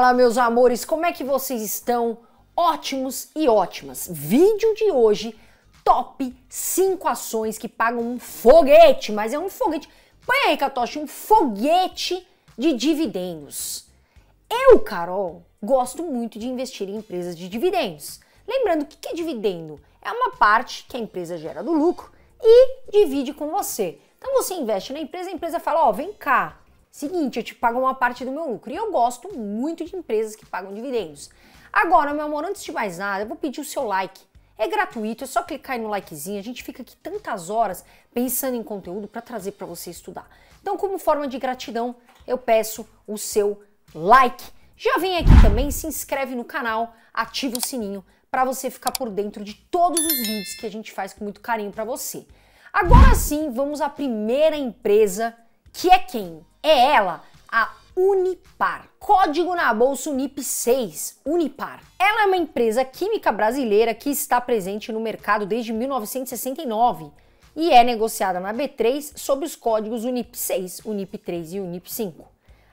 Fala, meus amores, como é que vocês estão? Ótimos e ótimas. Vídeo de hoje, top 5 ações que pagam um foguete, mas é um foguete. Põe aí, Catoche, um foguete de dividendos. Eu, Carol, gosto muito de investir em empresas de dividendos. Lembrando que que é dividendo? É uma parte que a empresa gera do lucro e divide com você. Então você investe na empresa, a empresa fala: "Ó, oh, vem cá, Seguinte, eu te pago uma parte do meu lucro. E eu gosto muito de empresas que pagam dividendos. Agora, meu amor, antes de mais nada, eu vou pedir o seu like. É gratuito, é só clicar aí no likezinho. A gente fica aqui tantas horas pensando em conteúdo para trazer para você estudar. Então, como forma de gratidão, eu peço o seu like. Já vem aqui também, se inscreve no canal, ativa o sininho para você ficar por dentro de todos os vídeos que a gente faz com muito carinho para você. Agora sim, vamos à primeira empresa que é quem? É ela, a Unipar. Código na bolsa Unip 6, Unipar. Ela é uma empresa química brasileira que está presente no mercado desde 1969 e é negociada na B3 sob os códigos Unip 6, Unip 3 e Unip 5.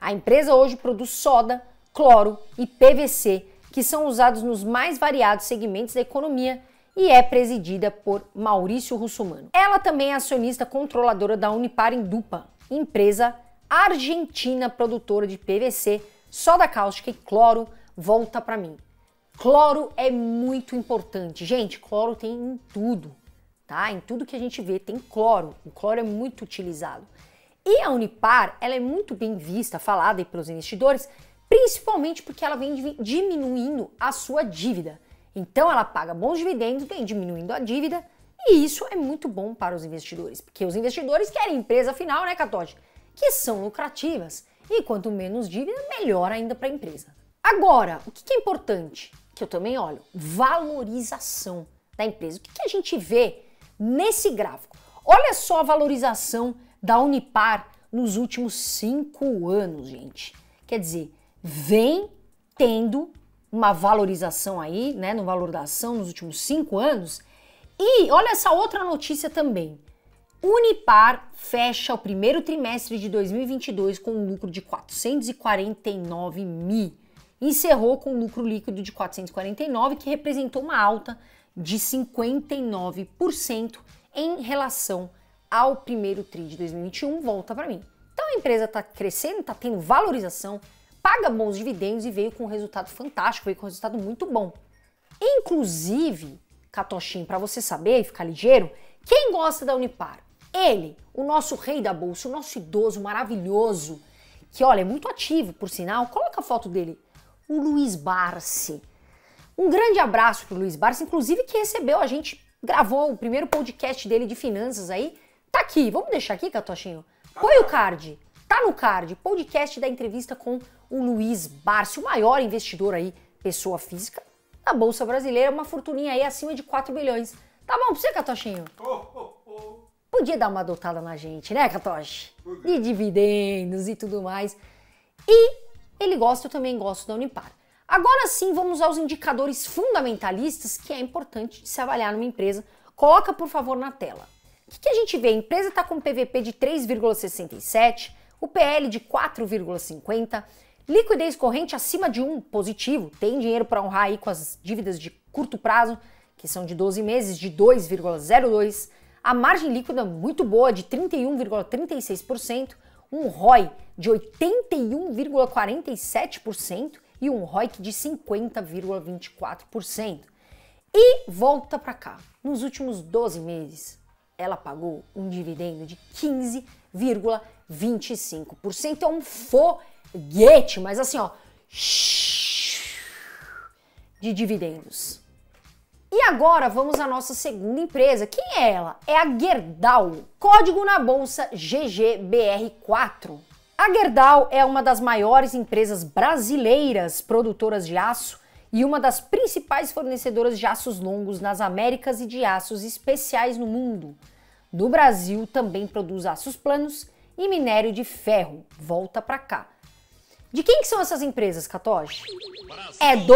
A empresa hoje produz soda, cloro e PVC, que são usados nos mais variados segmentos da economia e é presidida por Maurício Russomano. Ela também é acionista controladora da Unipar Indupa, empresa argentina produtora de PVC, soda cáustica e cloro, volta para mim. Cloro é muito importante. Gente, cloro tem em tudo, tá? Em tudo que a gente vê tem cloro. O cloro é muito utilizado. E a Unipar, ela é muito bem vista, falada pelos investidores, principalmente porque ela vem diminuindo a sua dívida. Então ela paga bons dividendos, vem diminuindo a dívida, e isso é muito bom para os investidores, porque os investidores querem empresa final, né, Catote? Que são lucrativas. E quanto menos dívida, melhor ainda para a empresa. Agora, o que é importante? Que eu também olho, valorização da empresa. O que a gente vê nesse gráfico? Olha só a valorização da Unipar nos últimos cinco anos, gente. Quer dizer, vem tendo uma valorização aí, né, no valor da ação nos últimos cinco anos, e olha essa outra notícia também. Unipar fecha o primeiro trimestre de 2022 com um lucro de 449 mil. Encerrou com um lucro líquido de 449, que representou uma alta de 59% em relação ao primeiro TRI de 2021. Volta para mim. Então a empresa está crescendo, está tendo valorização, paga bons dividendos e veio com um resultado fantástico, veio com um resultado muito bom. Inclusive, Catochim para você saber e ficar ligeiro, quem gosta da Unipar? Ele, o nosso rei da bolsa, o nosso idoso maravilhoso, que olha, é muito ativo, por sinal, coloca a foto dele, o Luiz Barsi. Um grande abraço pro Luiz Barsi, inclusive que recebeu, a gente gravou o primeiro podcast dele de finanças aí, tá aqui, vamos deixar aqui, Catochinho? Põe o card, tá no card, podcast da entrevista com o Luiz Barsi, o maior investidor aí, pessoa física na Bolsa Brasileira, é uma fortuninha aí acima de 4 bilhões. Tá bom pra você, Catochinho? Oh, oh, oh. Podia dar uma dotada na gente, né, Catoche? De dividendos e tudo mais. E ele gosta, eu também gosto da Unipar. Agora sim, vamos aos indicadores fundamentalistas que é importante se avaliar numa empresa. Coloca, por favor, na tela. O que, que a gente vê? A empresa está com PVP de 3,67, o PL de 4,50, Liquidez corrente acima de 1, positivo. Tem dinheiro para honrar aí com as dívidas de curto prazo, que são de 12 meses, de 2,02. A margem líquida muito boa, de 31,36%. Um ROI de 81,47% e um ROIC de 50,24%. E volta para cá. Nos últimos 12 meses, ela pagou um dividendo de 15,25%. É um fo Goethe, mas assim, ó, de dividendos. E agora vamos à nossa segunda empresa. Quem é ela? É a Gerdau. Código na bolsa GGBR4. A Gerdau é uma das maiores empresas brasileiras produtoras de aço e uma das principais fornecedoras de aços longos nas Américas e de aços especiais no mundo. No Brasil também produz aços planos e minério de ferro. Volta para cá. De quem que são essas empresas, Catoge? É do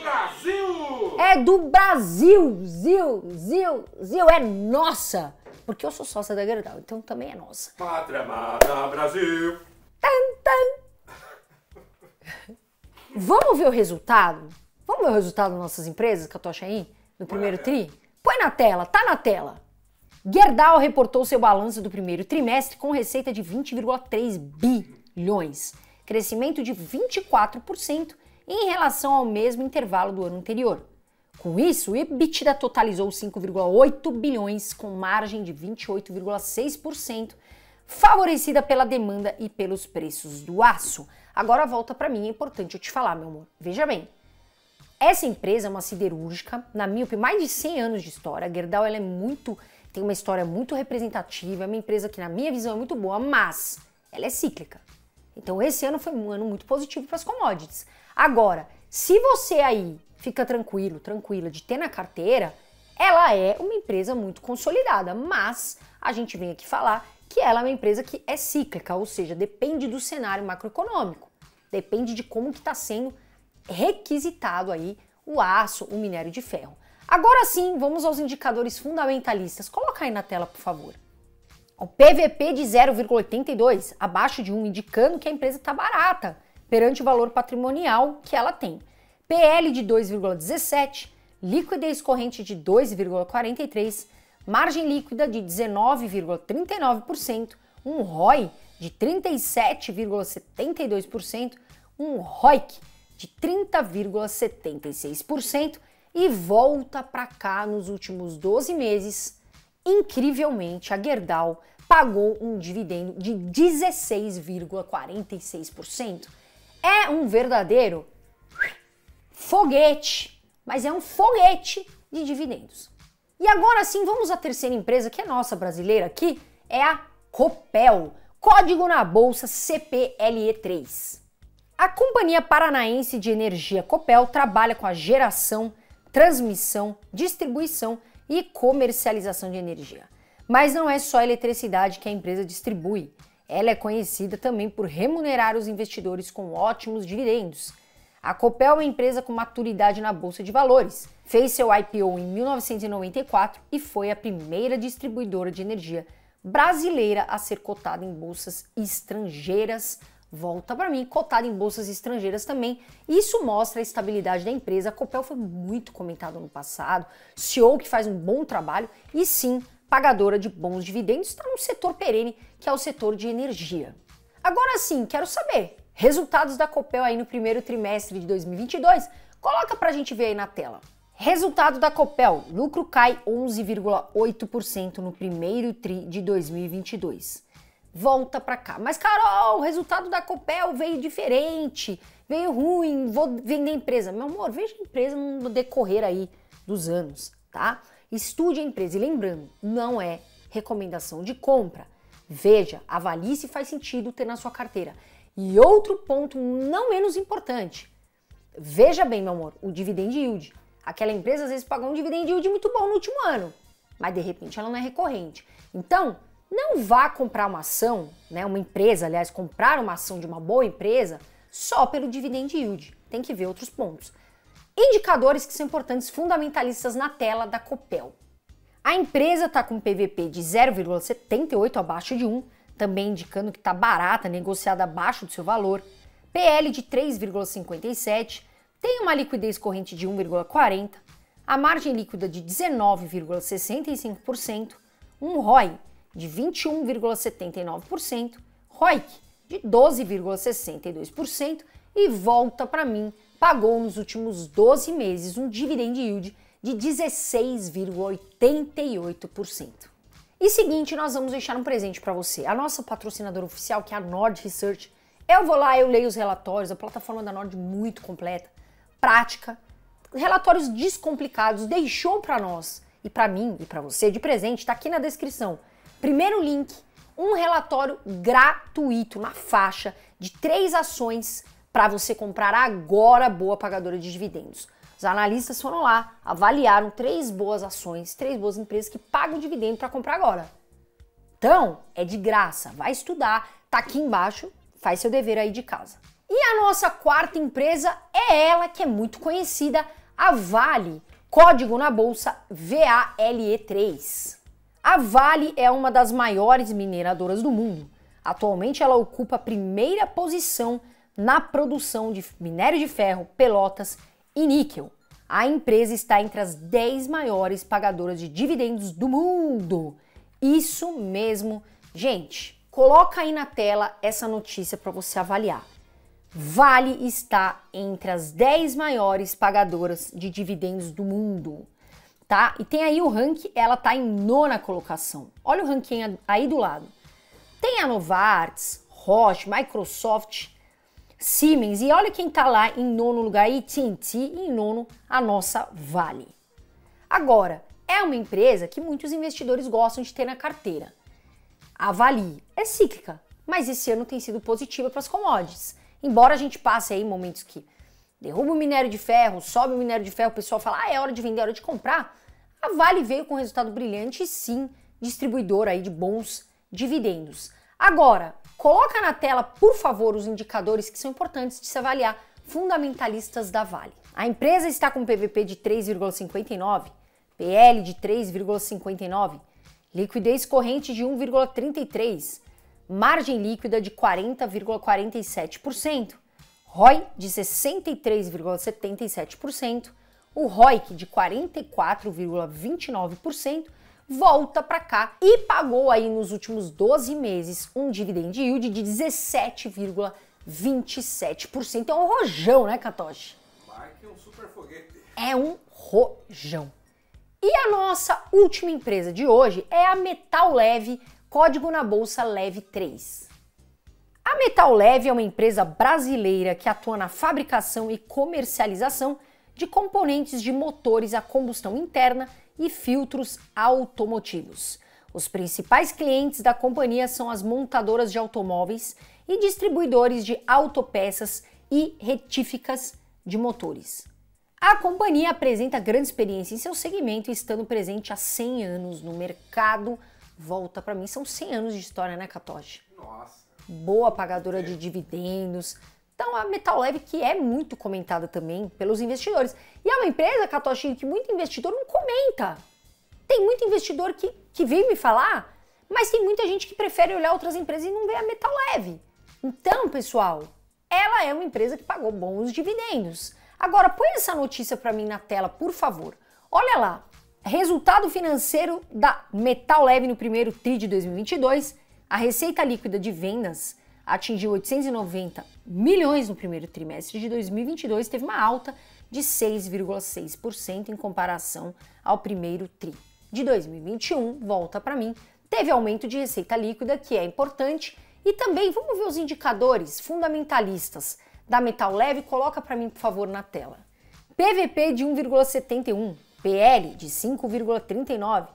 Brasil! É do Brasil! Zil, Zil, Zil, é nossa! Porque eu sou sócia da Gerdau, então também é nossa. Pátria amada, Brasil! Tan, tan. Vamos ver o resultado? Vamos ver o resultado das nossas empresas, Catocha aí? Do primeiro tri? Põe na tela, tá na tela. Gerdau reportou seu balanço do primeiro trimestre com receita de 20,3 bilhões crescimento de 24% em relação ao mesmo intervalo do ano anterior. Com isso, o EBITDA totalizou 5,8 bilhões com margem de 28,6%, favorecida pela demanda e pelos preços do aço. Agora volta para mim, é importante eu te falar, meu amor. Veja bem, essa empresa é uma siderúrgica, na minha mais de 100 anos de história. A Gerdau ela é muito, tem uma história muito representativa, é uma empresa que na minha visão é muito boa, mas ela é cíclica. Então esse ano foi um ano muito positivo para as commodities. Agora, se você aí fica tranquilo, tranquila de ter na carteira, ela é uma empresa muito consolidada, mas a gente vem aqui falar que ela é uma empresa que é cíclica, ou seja, depende do cenário macroeconômico, depende de como que está sendo requisitado aí o aço, o minério de ferro. Agora sim, vamos aos indicadores fundamentalistas. Coloca aí na tela, por favor. O PVP de 0,82, abaixo de 1, indicando que a empresa está barata perante o valor patrimonial que ela tem. PL de 2,17, liquidez corrente de 2,43, margem líquida de 19,39%, um ROI de 37,72%, um ROIC de 30,76% e volta para cá nos últimos 12 meses. Incrivelmente, a Gerdau pagou um dividendo de 16,46%. É um verdadeiro foguete, mas é um foguete de dividendos. E agora sim, vamos à terceira empresa que é nossa brasileira aqui, é a Copel, código na bolsa CPLE3. A Companhia Paranaense de Energia Copel trabalha com a geração, transmissão, distribuição e comercialização de energia. Mas não é só a eletricidade que a empresa distribui. Ela é conhecida também por remunerar os investidores com ótimos dividendos. A Copel é uma empresa com maturidade na bolsa de valores. Fez seu IPO em 1994 e foi a primeira distribuidora de energia brasileira a ser cotada em bolsas estrangeiras. Volta para mim, cotada em bolsas estrangeiras também. Isso mostra a estabilidade da empresa. A Copel foi muito comentada no passado. CEO que faz um bom trabalho e sim, pagadora de bons dividendos, está num setor perene, que é o setor de energia. Agora sim, quero saber, resultados da Copel aí no primeiro trimestre de 2022, coloca para a gente ver aí na tela. Resultado da Copel, lucro cai 11,8% no primeiro tri de 2022. Volta para cá. Mas Carol, o resultado da Copel veio diferente, veio ruim, vou vender a empresa. Meu amor, veja a empresa no decorrer aí dos anos, tá? Estude a empresa e lembrando, não é recomendação de compra. Veja, avalie se faz sentido ter na sua carteira. E outro ponto não menos importante. Veja bem, meu amor, o dividend yield. Aquela empresa às vezes pagou um dividend yield muito bom no último ano, mas de repente ela não é recorrente. Então, não vá comprar uma ação, né, uma empresa, aliás, comprar uma ação de uma boa empresa só pelo dividend yield. Tem que ver outros pontos. Indicadores que são importantes fundamentalistas na tela da Copel. A empresa está com PVP de 0,78 abaixo de 1, também indicando que está barata, negociada abaixo do seu valor, PL de 3,57, tem uma liquidez corrente de 1,40, a margem líquida de 19,65%, um ROI de 21,79%, ROIC de 12,62% e volta para mim pagou nos últimos 12 meses um dividend yield de 16,88%. E seguinte, nós vamos deixar um presente para você. A nossa patrocinadora oficial, que é a Nord Research, eu vou lá, eu leio os relatórios, a plataforma da Nord muito completa, prática, relatórios descomplicados, deixou para nós e para mim e para você de presente, está aqui na descrição. Primeiro link, um relatório gratuito na faixa de três ações para você comprar agora boa pagadora de dividendos. Os analistas foram lá, avaliaram três boas ações, três boas empresas que pagam dividendo para comprar agora. Então, é de graça, vai estudar, tá aqui embaixo, faz seu dever aí de casa. E a nossa quarta empresa é ela que é muito conhecida, a Vale, código na bolsa VALE3. A Vale é uma das maiores mineradoras do mundo. Atualmente ela ocupa a primeira posição na produção de minério de ferro, pelotas e níquel. A empresa está entre as 10 maiores pagadoras de dividendos do mundo. Isso mesmo. Gente, coloca aí na tela essa notícia para você avaliar. Vale está entre as 10 maiores pagadoras de dividendos do mundo, tá? E tem aí o ranking, ela tá em nona colocação. Olha o ranking aí do lado. Tem a Novartis, Roche, Microsoft, Siemens. E olha quem está lá em nono lugar, AT&T, em nono, a nossa Vale. Agora, é uma empresa que muitos investidores gostam de ter na carteira. A Vale é cíclica, mas esse ano tem sido positiva para as commodities. Embora a gente passe aí momentos que derruba o minério de ferro, sobe o minério de ferro, o pessoal fala, ah, é hora de vender, é hora de comprar. A Vale veio com resultado brilhante e sim, distribuidora aí de bons dividendos. Agora, Coloca na tela, por favor, os indicadores que são importantes de se avaliar fundamentalistas da Vale. A empresa está com PVP de 3,59, PL de 3,59, liquidez corrente de 1,33, margem líquida de 40,47%, ROI de 63,77%, o ROIC de 44,29% volta para cá e pagou aí nos últimos 12 meses um dividend yield de 17,27%. É um rojão, né, Katoshi? é um É um rojão. E a nossa última empresa de hoje é a Metal Leve, código na bolsa Leve 3. A Metal Leve é uma empresa brasileira que atua na fabricação e comercialização de componentes de motores a combustão interna e filtros automotivos. Os principais clientes da companhia são as montadoras de automóveis e distribuidores de autopeças e retíficas de motores. A companhia apresenta grande experiência em seu segmento, estando presente há 100 anos no mercado. Volta para mim, são 100 anos de história, né, Catoche? Nossa. Boa pagadora de dividendos, então a Metal Leve que é muito comentada também pelos investidores. E é uma empresa, Catochinho, que muito investidor não comenta. Tem muito investidor que, que vem me falar, mas tem muita gente que prefere olhar outras empresas e não ver a Metal Leve. Então, pessoal, ela é uma empresa que pagou bons dividendos. Agora, põe essa notícia para mim na tela, por favor. Olha lá, resultado financeiro da Metal Leve no primeiro TRI de 2022, a receita líquida de vendas atingiu 890 milhões no primeiro trimestre de 2022, teve uma alta de 6,6% em comparação ao primeiro tri. De 2021, volta para mim, teve aumento de receita líquida, que é importante, e também vamos ver os indicadores fundamentalistas da metal leve, coloca para mim, por favor, na tela. PVP de 1,71, PL de 5,39,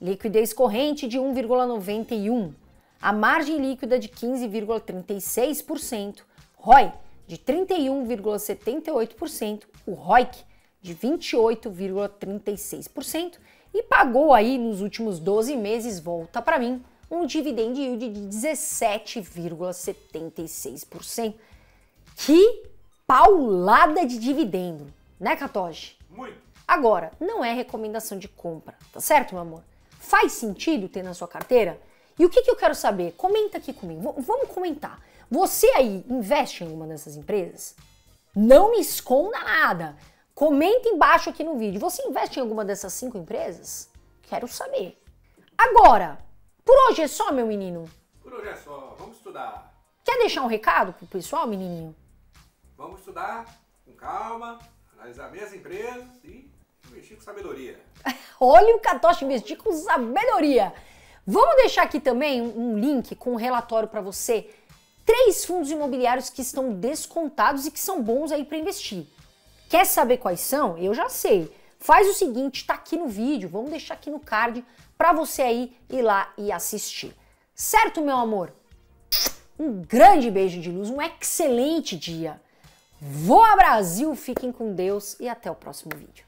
liquidez corrente de 1,91, a margem líquida de 15,36%, ROI de 31,78%, o ROIC de 28,36% e pagou aí nos últimos 12 meses, volta para mim, um dividend yield de 17,76%. Que paulada de dividendo, né, Katoshi? Muito. Agora, não é recomendação de compra, tá certo, meu amor? Faz sentido ter na sua carteira? E o que, que eu quero saber? Comenta aqui comigo. V vamos comentar. Você aí investe em uma dessas empresas? Não me esconda nada. Comenta embaixo aqui no vídeo. Você investe em alguma dessas cinco empresas? Quero saber. Agora, por hoje é só, meu menino? Por hoje é só. Vamos estudar. Quer deixar um recado pro pessoal, menininho? Vamos estudar com calma, analisar bem as empresas e investir com sabedoria. Olha o Katoshi investir com sabedoria. Vamos deixar aqui também um link com um relatório para você. Três fundos imobiliários que estão descontados e que são bons aí para investir. Quer saber quais são? Eu já sei. Faz o seguinte, tá aqui no vídeo, vamos deixar aqui no card para você aí ir lá e assistir. Certo, meu amor? Um grande beijo de luz, um excelente dia. Voa Brasil, fiquem com Deus e até o próximo vídeo.